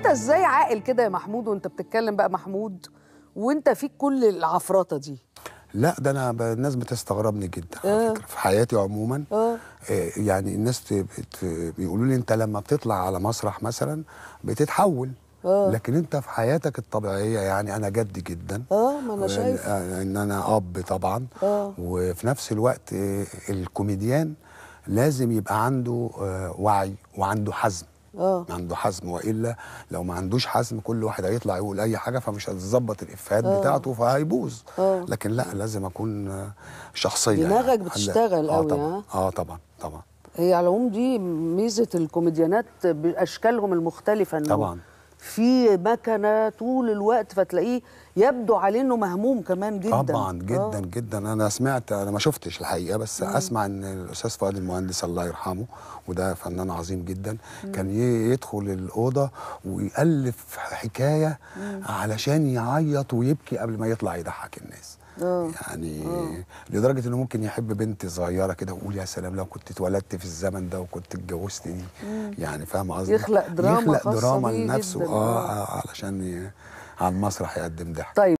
انت ازاي عاقل كده يا محمود وانت بتتكلم بقى محمود وانت فيك كل العفرطه دي لا ده انا الناس بتستغربني جدا على آه. فكره في حياتي عموما آه. آه، يعني الناس بيقولوا لي انت لما بتطلع على مسرح مثلا بتتحول آه. لكن انت في حياتك الطبيعيه يعني انا جد جدا اه ما انا شايف ان انا اب طبعا وفي نفس الوقت الكوميديان لازم يبقى عنده وعي وعنده حزم اه عنده حزم والا لو ما عندوش حزم كل واحد هيطلع يقول اي حاجه فمش هتظبط الافيهات آه. بتاعته فهيبوظ آه. لكن لا لازم اكون شخصيه يعني. دماغك يعني. بتشتغل آه، قوي اه, طبعا آه طبعا طبعا هي على العموم دي ميزه الكوميديانات باشكالهم المختلفه طبعا في مكنه طول الوقت فتلاقيه يبدو عليه انه مهموم كمان جدا طبعا آه. جدا آه. جدا انا سمعت انا ما شفتش الحقيقه بس مم. اسمع ان الاستاذ فؤاد المهندس الله يرحمه وده فنان عظيم جدا مم. كان يدخل الاوضه ويالف حكايه مم. علشان يعيط ويبكي قبل ما يطلع يضحك الناس أوه. يعني أوه. لدرجه انه ممكن يحب بنت صغيره كده ويقول يا سلام لو كنت اتولدت في الزمن ده وكنت اتجوزت دي يعني فاهم قصدي يخلق دراما يخلق دراما لنفسه آه،, آه. اه علشان على المسرح يقدم ضحك طيب